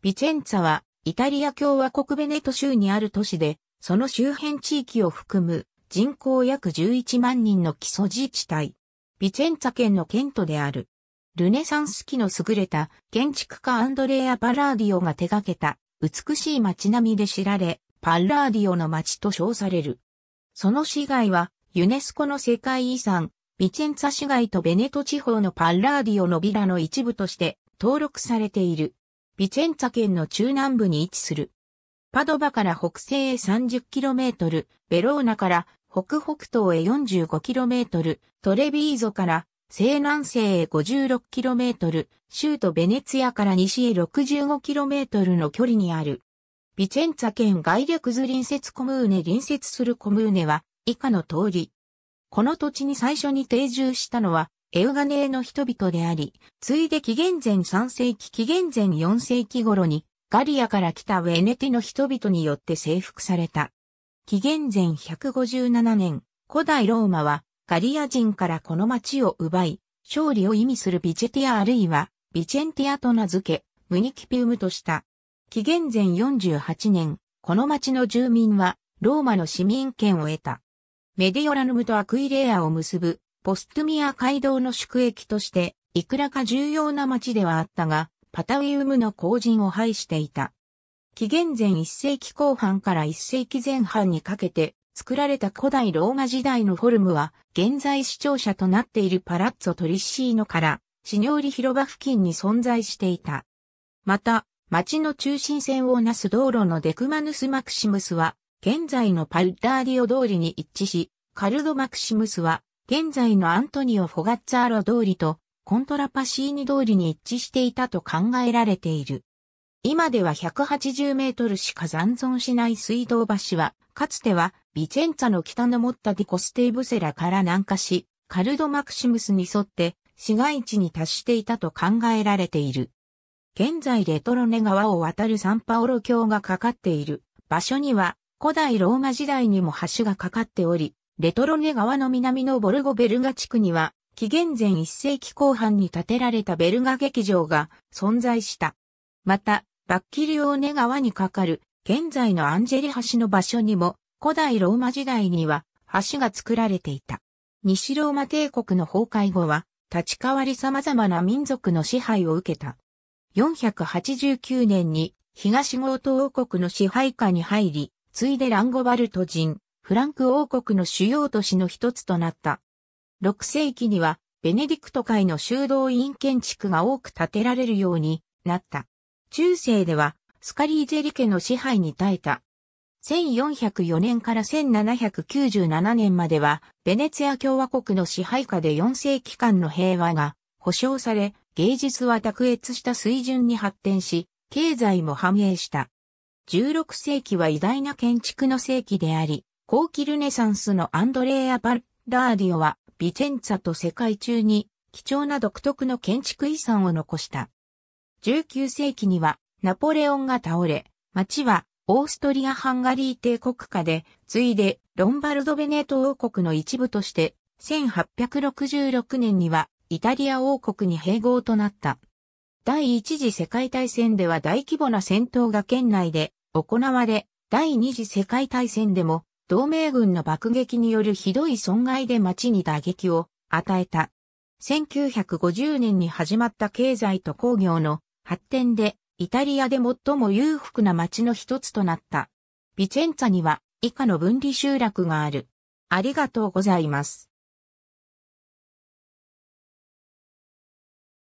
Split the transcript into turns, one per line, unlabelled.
ビチェンツァは、イタリア共和国ベネト州にある都市で、その周辺地域を含む人口約11万人の基礎自治体。ビチェンツァ県の県都である。ルネサンス期の優れた建築家アンドレア・パラーディオが手掛けた美しい街並みで知られ、パラーディオの街と称される。その市街はユネスコの世界遺産、ビチェンツァ市街とベネト地方のパラーディオのビラの一部として登録されている。ビチェンツァ県の中南部に位置する。パドバから北西へ 30km、ベローナから北北東へ 45km、トレビーゾから西南西へ 56km、州都ベネツィアから西へ 65km の距離にある。ビチェンツァ県外略図隣接コムーネ隣接するコムーネは以下の通り。この土地に最初に定住したのはエウガネーの人々であり、ついで紀元前3世紀紀元前4世紀頃にガリアから来たウェネティの人々によって征服された。紀元前157年、古代ローマはガリア人からこの町を奪い、勝利を意味するビジェティアあるいはビチェンティアと名付け、ムニキピウムとした。紀元前48年、この町の住民はローマの市民権を得た。メディオラヌムとアクイレアを結ぶポストミア街道の宿駅として、いくらか重要な町ではあったが、パタウィウムの後陣を排していた。紀元前1世紀後半から1世紀前半にかけて作られた古代ローマ時代のフォルムは、現在視聴者となっているパラッツォ・トリッシーノから、シニョーリ広場付近に存在していた。また、町の中心線をなす道路のデクマヌス・マクシムスは、現在のパルダーディオ通りに一致し、カルド・マクシムスは、現在のアントニオ・フォガッツァーロ通りとコントラパシーニ通りに一致していたと考えられている。今では180メートルしか残存しない水道橋は、かつてはビチェンツァの北のモッタディコステイブセラから南下し、カルド・マクシムスに沿って市街地に達していたと考えられている。現在レトロネ川を渡るサンパオロ橋がかかっている場所には古代ローマ時代にも橋がかかっており、レトロネ川の南のボルゴベルガ地区には、紀元前1世紀後半に建てられたベルガ劇場が存在した。また、バッキリオーネ川に架かる現在のアンジェリ橋の場所にも古代ローマ時代には橋が作られていた。西ローマ帝国の崩壊後は立ち代わり様々な民族の支配を受けた。489年に東ゴート王国の支配下に入り、ついでランゴバルト人、フランク王国の主要都市の一つとなった。6世紀には、ベネディクト会の修道院建築が多く建てられるようになった。中世では、スカリーゼリ家の支配に耐えた。1404年から1797年までは、ベネツィア共和国の支配下で4世紀間の平和が保障され、芸術は卓越した水準に発展し、経済も繁栄した。16世紀は偉大な建築の世紀であり、後期ルネサンスのアンドレア・バッラーディオは、ビチェンツァと世界中に貴重な独特の建築遺産を残した。19世紀にはナポレオンが倒れ、町はオーストリア・ハンガリー帝国下で、次いでロンバルド・ベネート王国の一部として、1866年にはイタリア王国に併合となった。第一次世界大戦では大規模な戦闘が県内で行われ、第二次世界大戦でも同盟軍の爆撃によるひどい損害で町に打撃を与えた。1950年に始まった経済と工業の発展で、イタリアで最も裕福な町の一つとなった。ビチェンツァには以下の分離集落がある。ありがとうございます。